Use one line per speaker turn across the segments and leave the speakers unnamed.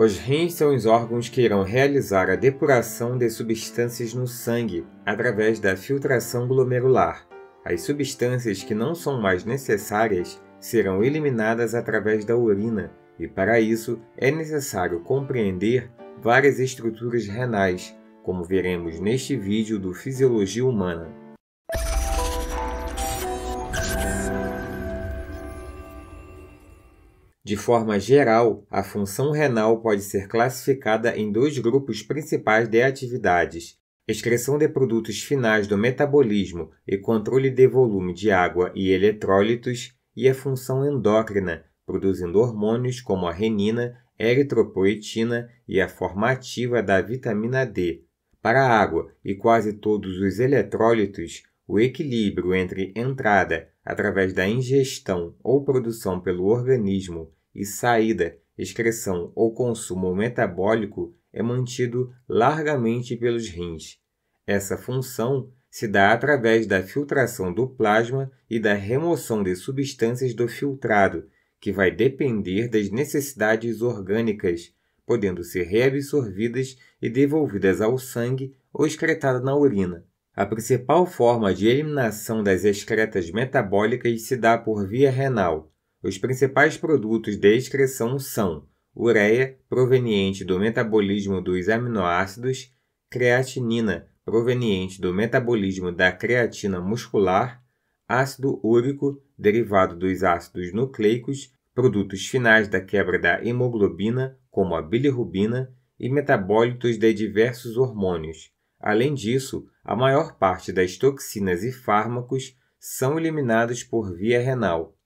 Os rins são os órgãos que irão realizar a depuração de substâncias no sangue através da filtração glomerular. As substâncias que não são mais necessárias serão eliminadas através da urina, e para isso é necessário compreender várias estruturas renais, como veremos neste vídeo do Fisiologia Humana. De forma geral, a função renal pode ser classificada em dois grupos principais de atividades: excreção de produtos finais do metabolismo e controle de volume de água e eletrólitos, e a função endócrina, produzindo hormônios como a renina, eritropoetina e a formativa da vitamina D. Para a água e quase todos os eletrólitos, o equilíbrio entre entrada através da ingestão ou produção pelo organismo e saída, excreção ou consumo metabólico é mantido largamente pelos rins. Essa função se dá através da filtração do plasma e da remoção de substâncias do filtrado, que vai depender das necessidades orgânicas, podendo ser reabsorvidas e devolvidas ao sangue ou excretada na urina. A principal forma de eliminação das excretas metabólicas se dá por via renal. Os principais produtos de excreção são ureia, proveniente do metabolismo dos aminoácidos, creatinina, proveniente do metabolismo da creatina muscular, ácido úrico, derivado dos ácidos nucleicos, produtos finais da quebra da hemoglobina, como a bilirrubina, e metabólitos de diversos hormônios. Além disso, a maior parte das toxinas e fármacos são eliminados por via renal.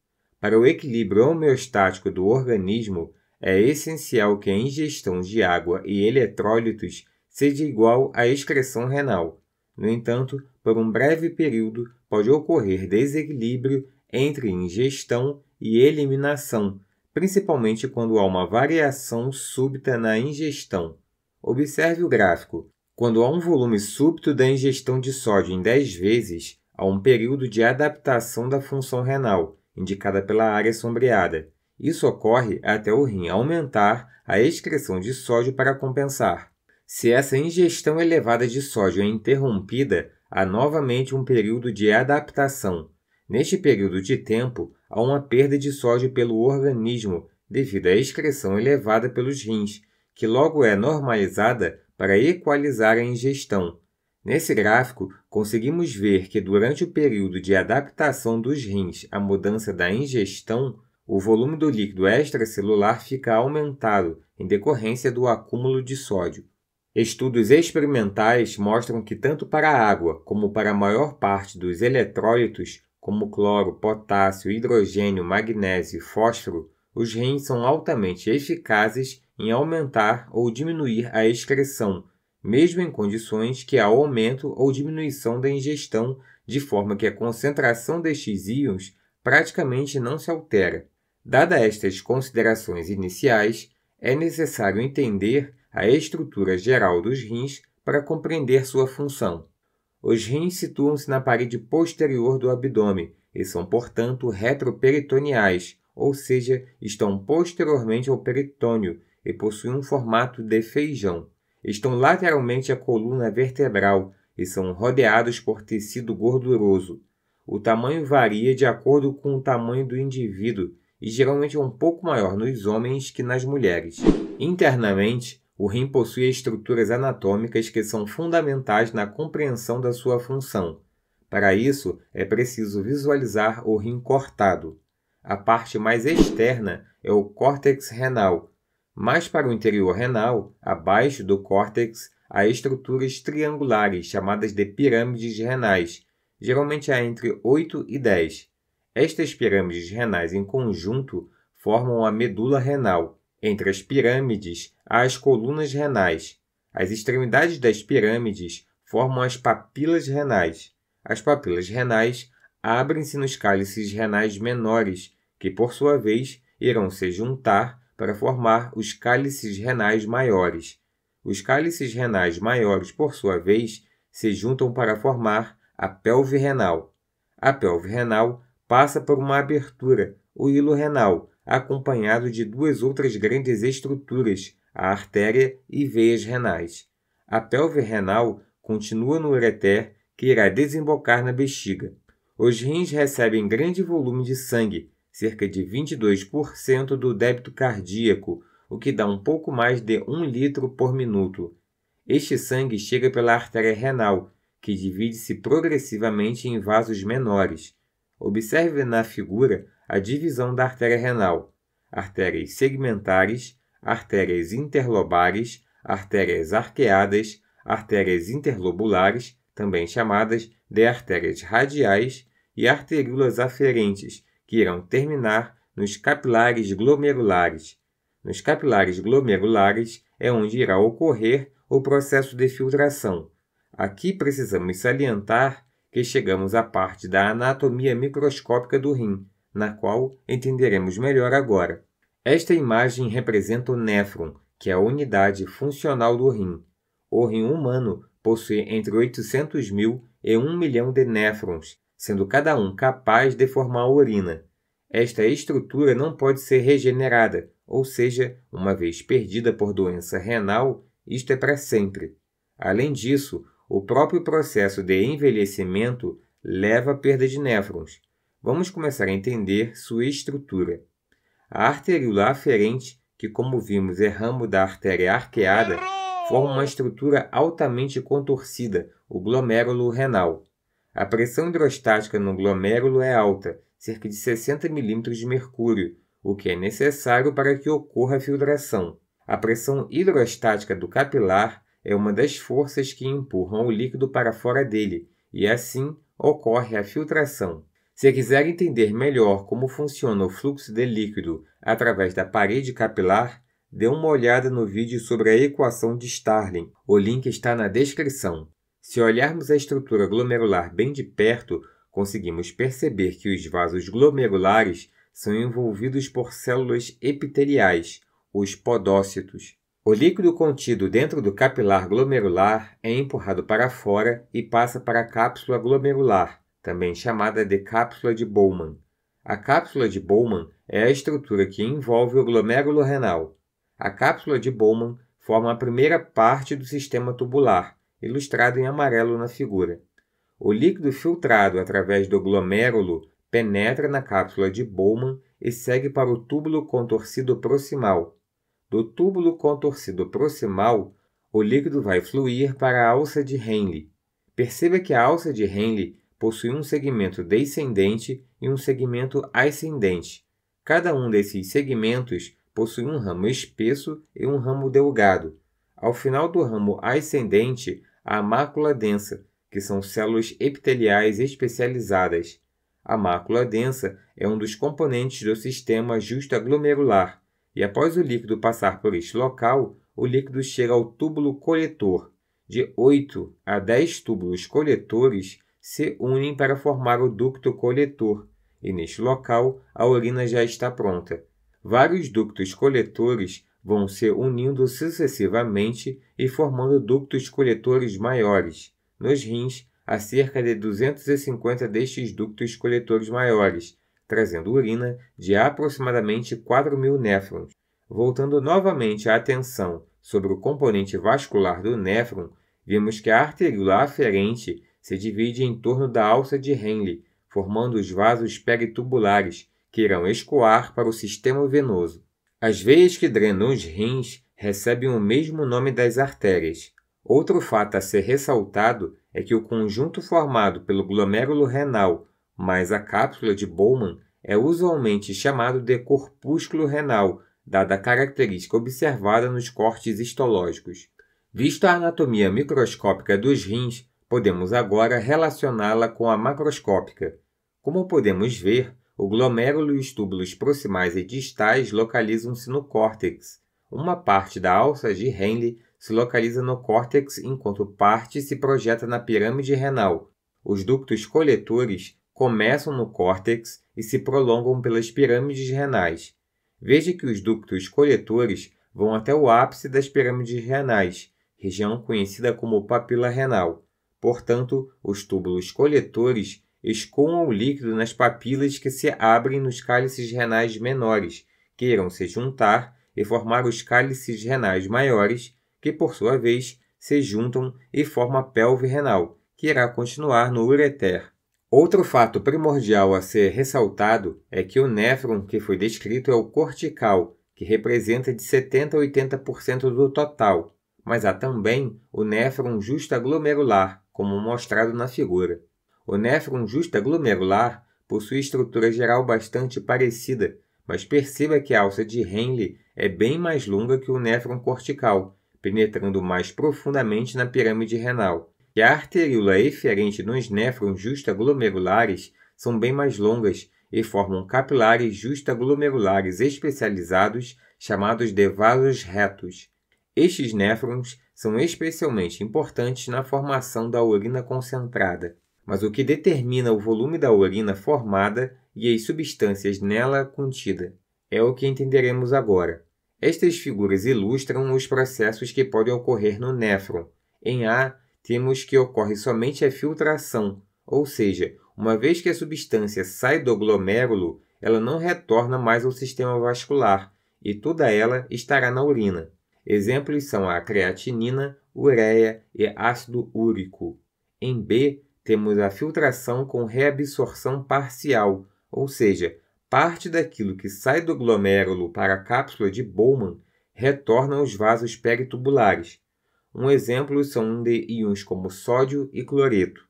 Para o equilíbrio homeostático do organismo, é essencial que a ingestão de água e eletrólitos seja igual à excreção renal. No entanto, por um breve período pode ocorrer desequilíbrio entre ingestão e eliminação, principalmente quando há uma variação súbita na ingestão. Observe o gráfico. Quando há um volume súbito da ingestão de sódio em 10 vezes, há um período de adaptação da função renal, indicada pela área sombreada. Isso ocorre até o rim aumentar a excreção de sódio para compensar. Se essa ingestão elevada de sódio é interrompida, há novamente um período de adaptação. Neste período de tempo, há uma perda de sódio pelo organismo devido à excreção elevada pelos rins, que logo é normalizada para equalizar a ingestão. Nesse gráfico, conseguimos ver que durante o período de adaptação dos rins à mudança da ingestão, o volume do líquido extracelular fica aumentado em decorrência do acúmulo de sódio. Estudos experimentais mostram que tanto para a água como para a maior parte dos eletrólitos, como cloro, potássio, hidrogênio, magnésio e fósforo, os rins são altamente eficazes em aumentar ou diminuir a excreção mesmo em condições que há aumento ou diminuição da ingestão, de forma que a concentração destes íons praticamente não se altera. Dada estas considerações iniciais, é necessário entender a estrutura geral dos rins para compreender sua função. Os rins situam-se na parede posterior do abdômen e são, portanto, retroperitoneais, ou seja, estão posteriormente ao peritônio e possuem um formato de feijão estão lateralmente à coluna vertebral e são rodeados por tecido gorduroso. O tamanho varia de acordo com o tamanho do indivíduo e geralmente é um pouco maior nos homens que nas mulheres. Internamente, o rim possui estruturas anatômicas que são fundamentais na compreensão da sua função. Para isso, é preciso visualizar o rim cortado. A parte mais externa é o córtex renal, mais para o interior renal, abaixo do córtex, há estruturas triangulares chamadas de pirâmides renais, geralmente há entre 8 e 10. Estas pirâmides renais em conjunto formam a medula renal. Entre as pirâmides há as colunas renais. As extremidades das pirâmides formam as papilas renais. As papilas renais abrem-se nos cálices renais menores, que por sua vez irão se juntar para formar os cálices renais maiores. Os cálices renais maiores, por sua vez, se juntam para formar a pelve renal. A pelve renal passa por uma abertura, o hilo renal, acompanhado de duas outras grandes estruturas, a artéria e veias renais. A pelve renal continua no ureter, que irá desembocar na bexiga. Os rins recebem grande volume de sangue, cerca de 22% do débito cardíaco, o que dá um pouco mais de 1 litro por minuto. Este sangue chega pela artéria renal, que divide-se progressivamente em vasos menores. Observe na figura a divisão da artéria renal: artérias segmentares, artérias interlobares, artérias arqueadas, artérias interlobulares, também chamadas de artérias radiais, e arteríolas aferentes, que irão terminar nos capilares glomerulares. Nos capilares glomerulares é onde irá ocorrer o processo de filtração. Aqui precisamos salientar que chegamos à parte da anatomia microscópica do rim, na qual entenderemos melhor agora. Esta imagem representa o néfron, que é a unidade funcional do rim. O rim humano possui entre 800 mil e 1 milhão de néfrons, sendo cada um capaz de formar a urina. Esta estrutura não pode ser regenerada, ou seja, uma vez perdida por doença renal, isto é para sempre. Além disso, o próprio processo de envelhecimento leva à perda de néfrons. Vamos começar a entender sua estrutura. A arteríola aferente, que como vimos é ramo da artéria arqueada, forma uma estrutura altamente contorcida, o glomérulo renal. A pressão hidrostática no glomérulo é alta, cerca de 60 mm de mercúrio, o que é necessário para que ocorra a filtração. A pressão hidrostática do capilar é uma das forças que empurram o líquido para fora dele, e assim ocorre a filtração. Se quiser entender melhor como funciona o fluxo de líquido através da parede capilar, dê uma olhada no vídeo sobre a equação de Starling. O link está na descrição. Se olharmos a estrutura glomerular bem de perto, conseguimos perceber que os vasos glomerulares são envolvidos por células epiteliais, os podócitos. O líquido contido dentro do capilar glomerular é empurrado para fora e passa para a cápsula glomerular, também chamada de cápsula de Bowman. A cápsula de Bowman é a estrutura que envolve o glomérulo renal. A cápsula de Bowman forma a primeira parte do sistema tubular, ilustrado em amarelo na figura. O líquido filtrado através do glomérulo penetra na cápsula de Bowman e segue para o túbulo contorcido proximal. Do túbulo contorcido proximal, o líquido vai fluir para a alça de Henle. Perceba que a alça de Henle possui um segmento descendente e um segmento ascendente. Cada um desses segmentos possui um ramo espesso e um ramo delgado. Ao final do ramo ascendente, a mácula densa, que são células epiteliais especializadas. A mácula densa é um dos componentes do sistema justo-aglomerular e, após o líquido passar por este local, o líquido chega ao túbulo coletor. De 8 a 10 túbulos coletores se unem para formar o ducto coletor, e neste local a urina já está pronta. Vários ductos coletores vão se unindo sucessivamente e formando ductos coletores maiores. Nos rins, há cerca de 250 destes ductos coletores maiores, trazendo urina de aproximadamente 4 mil néfrons. Voltando novamente à atenção sobre o componente vascular do néfron, vimos que a arteríola aferente se divide em torno da alça de Henle, formando os vasos peritubulares, que irão escoar para o sistema venoso. As veias que drenam os rins recebem o mesmo nome das artérias. Outro fato a ser ressaltado é que o conjunto formado pelo glomérulo renal mais a cápsula de Bowman é usualmente chamado de corpúsculo renal, dada a característica observada nos cortes histológicos. Visto a anatomia microscópica dos rins, podemos agora relacioná-la com a macroscópica. Como podemos ver, o glomérulo e os túbulos proximais e distais localizam-se no córtex. Uma parte da alça de Henle se localiza no córtex, enquanto parte se projeta na pirâmide renal. Os ductos coletores começam no córtex e se prolongam pelas pirâmides renais. Veja que os ductos coletores vão até o ápice das pirâmides renais, região conhecida como papila renal. Portanto, os túbulos coletores escoam o líquido nas papilas que se abrem nos cálices renais menores, que irão se juntar e formar os cálices renais maiores, que por sua vez se juntam e formam a pelve renal, que irá continuar no ureter. Outro fato primordial a ser ressaltado é que o néfron que foi descrito é o cortical, que representa de 70% a 80% do total, mas há também o néfron justaglomerular, como mostrado na figura. O néfron justaglomerular possui estrutura geral bastante parecida, mas perceba que a alça de Henle é bem mais longa que o néfron cortical, penetrando mais profundamente na pirâmide renal. E a arteríola eferente nos néfrons justaglomerulares são bem mais longas e formam capilares justaglomerulares especializados chamados de vasos retos. Estes néfrons são especialmente importantes na formação da urina concentrada mas o que determina o volume da urina formada e as substâncias nela contida. É o que entenderemos agora. Estas figuras ilustram os processos que podem ocorrer no néfron. Em A, temos que ocorre somente a filtração, ou seja, uma vez que a substância sai do glomérulo, ela não retorna mais ao sistema vascular e toda ela estará na urina. Exemplos são a creatinina, ureia e ácido úrico. Em B, temos a filtração com reabsorção parcial, ou seja, parte daquilo que sai do glomérulo para a cápsula de Bowman retorna aos vasos peritubulares. Um exemplo são de íons como sódio e cloreto.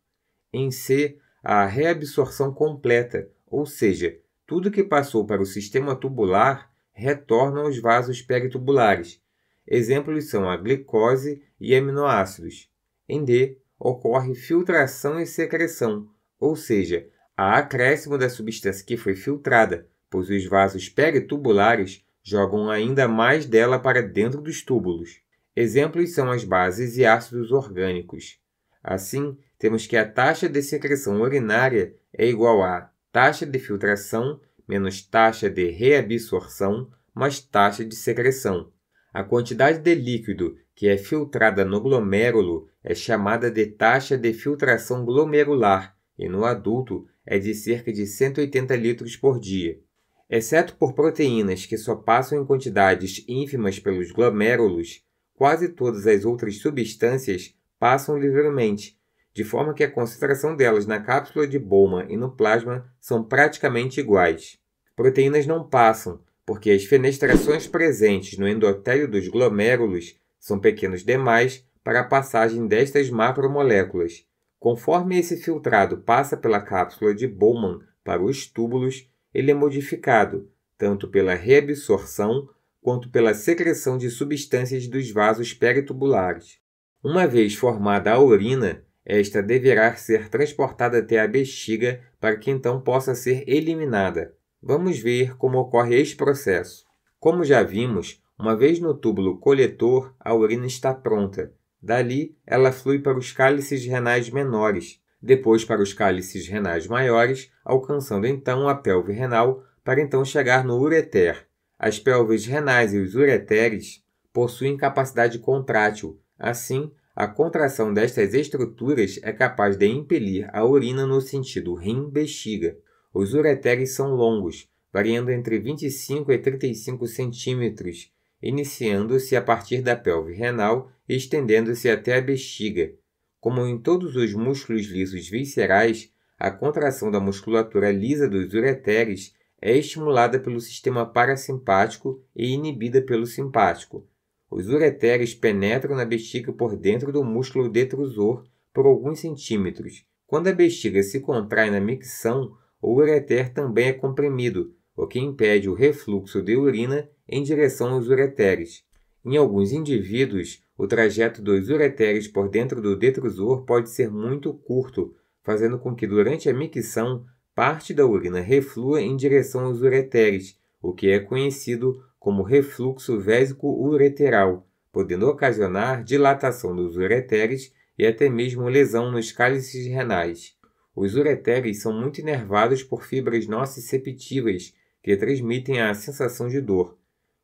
Em C, a reabsorção completa, ou seja, tudo que passou para o sistema tubular retorna aos vasos peritubulares. Exemplos são a glicose e aminoácidos. Em D, ocorre filtração e secreção, ou seja, há acréscimo da substância que foi filtrada, pois os vasos peritubulares jogam ainda mais dela para dentro dos túbulos. Exemplos são as bases e ácidos orgânicos. Assim, temos que a taxa de secreção urinária é igual a taxa de filtração menos taxa de reabsorção mais taxa de secreção. A quantidade de líquido que é filtrada no glomérulo, é chamada de taxa de filtração glomerular e no adulto é de cerca de 180 litros por dia. Exceto por proteínas que só passam em quantidades ínfimas pelos glomérulos, quase todas as outras substâncias passam livremente, de forma que a concentração delas na cápsula de Bowman e no plasma são praticamente iguais. Proteínas não passam, porque as fenestrações presentes no endotélio dos glomérulos são pequenos demais para a passagem destas macromoléculas. Conforme esse filtrado passa pela cápsula de Bowman para os túbulos, ele é modificado, tanto pela reabsorção quanto pela secreção de substâncias dos vasos peritubulares. Uma vez formada a urina, esta deverá ser transportada até a bexiga para que então possa ser eliminada. Vamos ver como ocorre este processo. Como já vimos, uma vez no túbulo coletor, a urina está pronta. Dali, ela flui para os cálices renais menores, depois para os cálices renais maiores, alcançando então a pelve renal, para então chegar no ureter. As pelves renais e os ureteres possuem capacidade contrátil, assim, a contração destas estruturas é capaz de impelir a urina no sentido rim-bexiga. Os ureteres são longos, variando entre 25 e 35 centímetros, iniciando-se a partir da pelve renal e estendendo-se até a bexiga. Como em todos os músculos lisos viscerais, a contração da musculatura lisa dos ureteres é estimulada pelo sistema parasimpático e inibida pelo simpático. Os ureteres penetram na bexiga por dentro do músculo detrusor por alguns centímetros. Quando a bexiga se contrai na micção, o ureter também é comprimido, o que impede o refluxo de urina em direção aos ureteres. Em alguns indivíduos, o trajeto dos ureteres por dentro do detrusor pode ser muito curto, fazendo com que durante a micção parte da urina reflua em direção aos ureteres, o que é conhecido como refluxo vésico ureteral, podendo ocasionar dilatação dos ureteres e até mesmo lesão nos cálices renais. Os ureteres são muito inervados por fibras nociceptivas que transmitem a sensação de dor,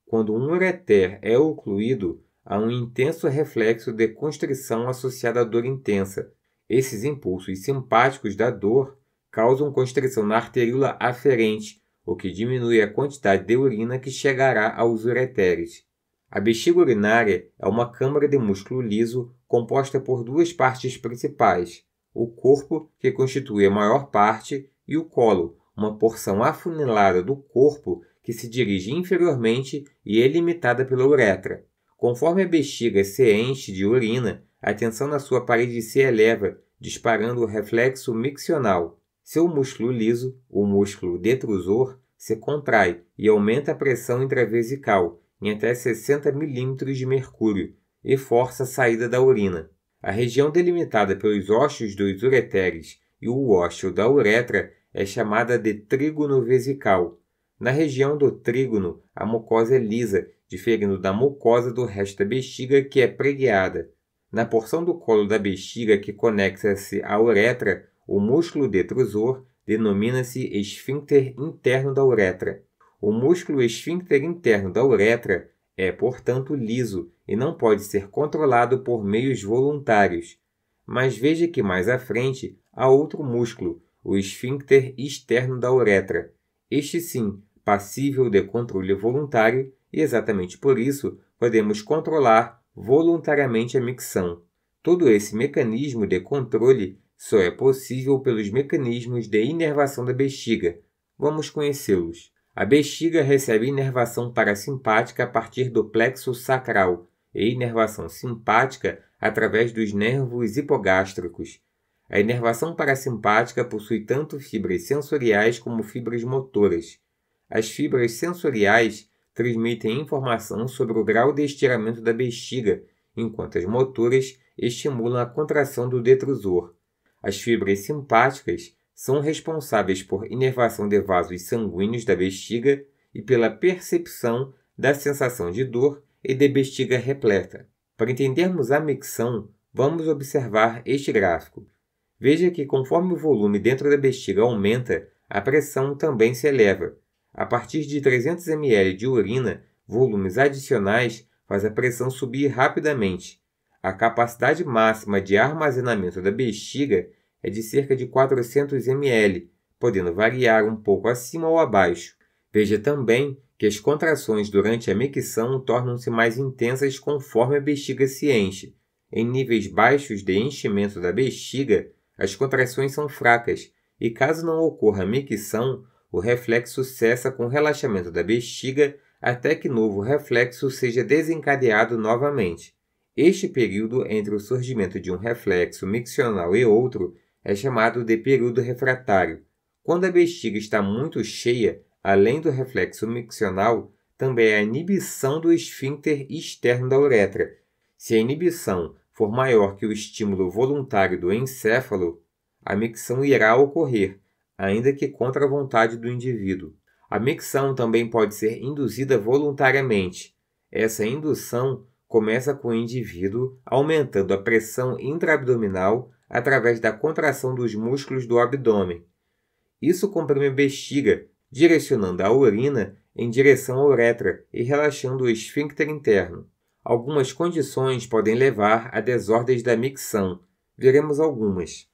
quando um ureter é ocluído, há um intenso reflexo de constrição associado à dor intensa. Esses impulsos simpáticos da dor causam constrição na arteríola aferente, o que diminui a quantidade de urina que chegará aos ureteres. A bexiga urinária é uma câmara de músculo liso composta por duas partes principais: o corpo, que constitui a maior parte, e o colo, uma porção afunilada do corpo que se dirige inferiormente e é limitada pela uretra. Conforme a bexiga se enche de urina, a tensão na sua parede se eleva, disparando o reflexo miccional. Seu músculo liso, o músculo detrusor, se contrai e aumenta a pressão intravesical em até 60 milímetros de mercúrio e força a saída da urina. A região delimitada pelos ósseos dos ureteres e o ósseo da uretra é chamada de trígono vesical na região do trígono, a mucosa é lisa, diferindo da mucosa do resto da bexiga que é pregueada. Na porção do colo da bexiga que conecta-se à uretra, o músculo detrusor denomina-se esfíncter interno da uretra. O músculo esfíncter interno da uretra é, portanto, liso e não pode ser controlado por meios voluntários. Mas veja que mais à frente há outro músculo, o esfíncter externo da uretra. Este sim passível de controle voluntário e exatamente por isso podemos controlar voluntariamente a micção. Todo esse mecanismo de controle só é possível pelos mecanismos de inervação da bexiga. Vamos conhecê-los. A bexiga recebe inervação parasimpática a partir do plexo sacral e inervação simpática através dos nervos hipogástricos. A inervação parasimpática possui tanto fibras sensoriais como fibras motoras. As fibras sensoriais transmitem informação sobre o grau de estiramento da bexiga, enquanto as motoras estimulam a contração do detrusor. As fibras simpáticas são responsáveis por inervação de vasos sanguíneos da bexiga e pela percepção da sensação de dor e de bexiga repleta. Para entendermos a micção, vamos observar este gráfico. Veja que conforme o volume dentro da bexiga aumenta, a pressão também se eleva, a partir de 300 ml de urina, volumes adicionais faz a pressão subir rapidamente. A capacidade máxima de armazenamento da bexiga é de cerca de 400 ml, podendo variar um pouco acima ou abaixo. Veja também que as contrações durante a micção tornam-se mais intensas conforme a bexiga se enche. Em níveis baixos de enchimento da bexiga, as contrações são fracas e, caso não ocorra micção, o reflexo cessa com o relaxamento da bexiga até que novo reflexo seja desencadeado novamente. Este período entre o surgimento de um reflexo miccional e outro é chamado de período refratário. Quando a bexiga está muito cheia, além do reflexo miccional, também é a inibição do esfíncter externo da uretra. Se a inibição for maior que o estímulo voluntário do encéfalo, a micção irá ocorrer, ainda que contra a vontade do indivíduo. A micção também pode ser induzida voluntariamente. Essa indução começa com o indivíduo aumentando a pressão intraabdominal através da contração dos músculos do abdômen. Isso comprime a bexiga, direcionando a urina em direção à uretra e relaxando o esfíncter interno. Algumas condições podem levar a desordens da micção. Veremos algumas.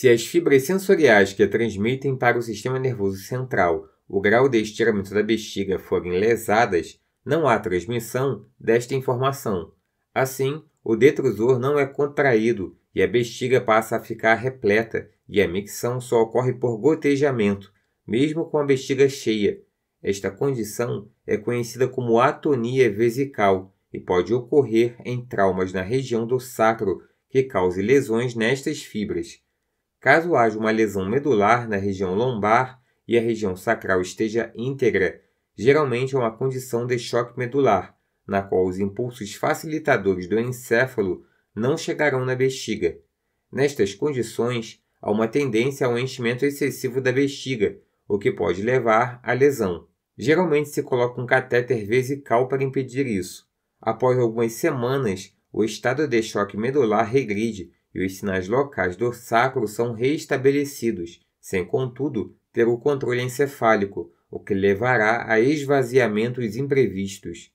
Se as fibras sensoriais que a transmitem para o sistema nervoso central o grau de estiramento da bexiga forem lesadas, não há transmissão desta informação. Assim, o detrusor não é contraído e a bexiga passa a ficar repleta e a micção só ocorre por gotejamento, mesmo com a bexiga cheia. Esta condição é conhecida como atonia vesical e pode ocorrer em traumas na região do sacro que cause lesões nestas fibras. Caso haja uma lesão medular na região lombar e a região sacral esteja íntegra, geralmente é uma condição de choque medular, na qual os impulsos facilitadores do encéfalo não chegarão na bexiga. Nestas condições, há uma tendência ao enchimento excessivo da bexiga, o que pode levar à lesão. Geralmente se coloca um catéter vesical para impedir isso. Após algumas semanas, o estado de choque medular regride, e os sinais locais do sacro são reestabelecidos, sem, contudo, ter o controle encefálico, o que levará a esvaziamentos imprevistos.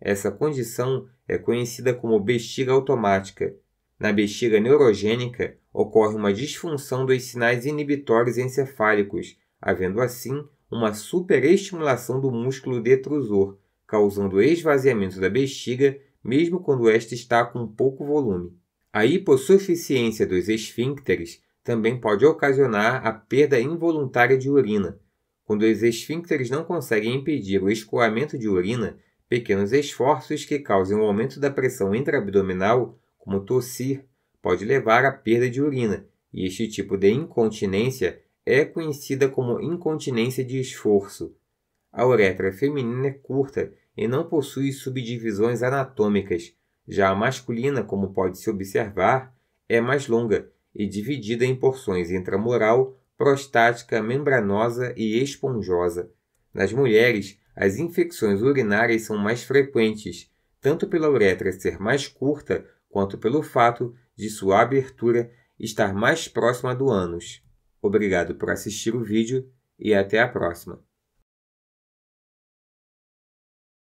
Essa condição é conhecida como bexiga automática. Na bexiga neurogênica, ocorre uma disfunção dos sinais inibitórios encefálicos, havendo assim uma superestimulação do músculo detrusor, causando o esvaziamento da bexiga, mesmo quando esta está com pouco volume. A hipossuficiência dos esfíncteres também pode ocasionar a perda involuntária de urina. Quando os esfíncteres não conseguem impedir o escoamento de urina, pequenos esforços que causem o um aumento da pressão intraabdominal, como tossir, pode levar à perda de urina, e este tipo de incontinência é conhecida como incontinência de esforço. A uretra feminina é curta e não possui subdivisões anatômicas, já a masculina, como pode-se observar, é mais longa e dividida em porções intramural, prostática, membranosa e esponjosa. Nas mulheres, as infecções urinárias são mais frequentes, tanto pela uretra ser mais curta quanto pelo fato de sua abertura estar mais próxima do ânus. Obrigado por assistir o vídeo e até a próxima.